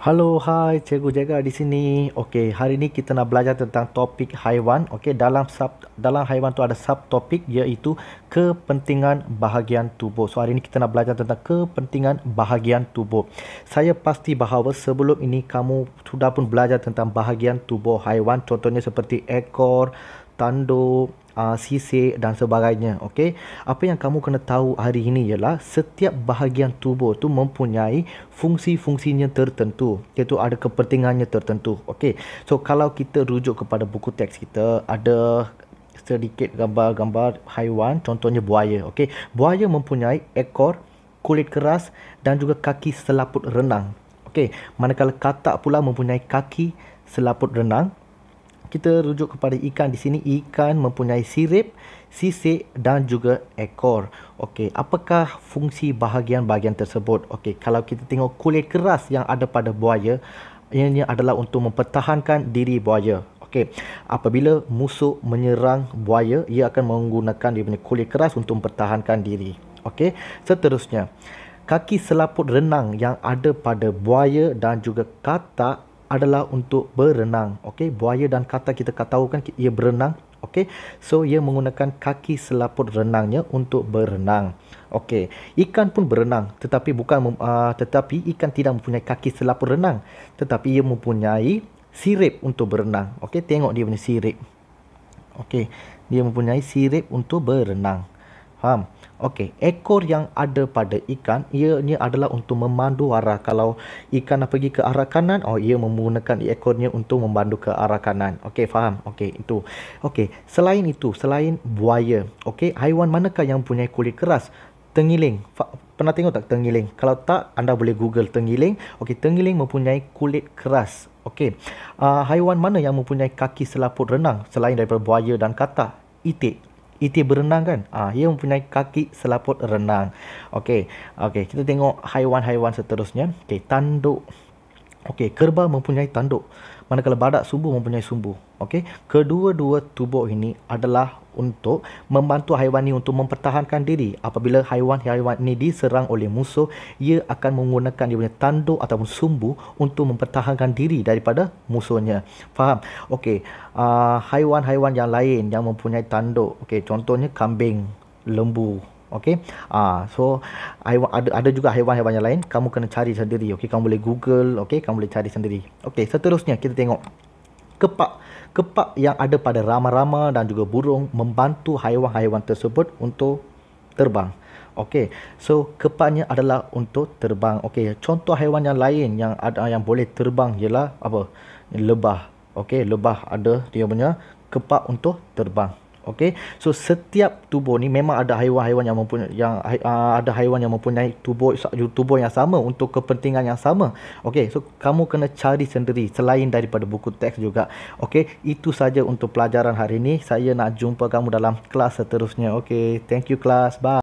Hello, hi, Cikgu Jaga di sini. Okey, hari ini kita nak belajar tentang topik haiwan. Okey, dalam sub dalam haiwan tu ada subtopik iaitu kepentingan bahagian tubuh. So hari ini kita nak belajar tentang kepentingan bahagian tubuh. Saya pasti bahawa sebelum ini kamu sudah pun belajar tentang bahagian tubuh haiwan contohnya seperti ekor, tanduk, uh, sisik dan sebagainya okey apa yang kamu kena tahu hari ini ialah setiap bahagian tubuh tu mempunyai fungsi-fungsinya tertentu iaitu ada kepentingannya tertentu okey so kalau kita rujuk kepada buku teks kita ada sedikit gambar-gambar haiwan contohnya buaya okey buaya mempunyai ekor kulit keras dan juga kaki selaput renang okey manakala katak pula mempunyai kaki selaput renang kita rujuk kepada ikan di sini ikan mempunyai sirip, sisik dan juga ekor. Okey, apakah fungsi bahagian-bahagian tersebut? Okey, kalau kita tengok kulit keras yang ada pada buaya, ianya adalah untuk mempertahankan diri buaya. Okey, apabila musuh menyerang buaya, ia akan menggunakan dia punya kulit keras untuk mempertahankan diri. Okey, seterusnya. Kaki selaput renang yang ada pada buaya dan juga katak adalah untuk berenang. Okey, buaya dan kata kita tahu kan ia berenang. Okey, so ia menggunakan kaki selaput renangnya untuk berenang. Okey, ikan pun berenang, tetapi bukan uh, tetapi ikan tidak mempunyai kaki selaput renang, tetapi ia mempunyai sirip untuk berenang. Okey, tengok dia punya sirip. Okey, dia mempunyai sirip untuk berenang. Faham? Okey, ekor yang ada pada ikan ianya adalah untuk memandu arah. Kalau ikan nak pergi ke arah kanan, oh ia menggunakan ekornya untuk memandu ke arah kanan. Okey, faham? Okey, itu. Okey, selain itu, selain buaya, okey, haiwan manakah yang punya kulit keras? Tengiling. Fa- Pernah tengok tak tengiling? Kalau tak, anda boleh Google tengiling. Okey, tengiling mempunyai kulit keras. Okey. Uh, haiwan mana yang mempunyai kaki selaput renang selain daripada buaya dan katak? Itik itik e berenang kan? Ah, ia mempunyai kaki selaput renang. Okey, okey, kita tengok haiwan-haiwan seterusnya. Okey, tanduk. Okey, kerbau mempunyai tanduk. Manakala badak sumbu mempunyai sumbu. Okey, kedua-dua tubuh ini adalah untuk membantu haiwan ini untuk mempertahankan diri. Apabila haiwan-haiwan ini diserang oleh musuh, ia akan menggunakan dia punya tanduk ataupun sumbu untuk mempertahankan diri daripada musuhnya. Faham? Okey, uh, haiwan-haiwan yang lain yang mempunyai tanduk. Okey, contohnya kambing, lembu, Okay, Ah uh, so haiwan, ada ada juga haiwan-haiwan yang lain kamu kena cari sendiri. Okay, kamu boleh Google, okay, kamu boleh cari sendiri. Okay, seterusnya kita tengok kepak kepak yang ada pada rama-rama dan juga burung membantu haiwan-haiwan tersebut untuk terbang. Okay, So kepaknya adalah untuk terbang. Okay, contoh haiwan yang lain yang ada yang boleh terbang ialah apa? Lebah. Okay, lebah ada dia punya kepak untuk terbang. Okey. So setiap tubuh ni memang ada haiwan-haiwan yang mempunyai yang uh, ada haiwan yang mempunyai tubuh tubuh yang sama untuk kepentingan yang sama. Okey. So kamu kena cari sendiri selain daripada buku teks juga. Okey. Itu saja untuk pelajaran hari ini. Saya nak jumpa kamu dalam kelas seterusnya. Okey. Thank you class. Bye.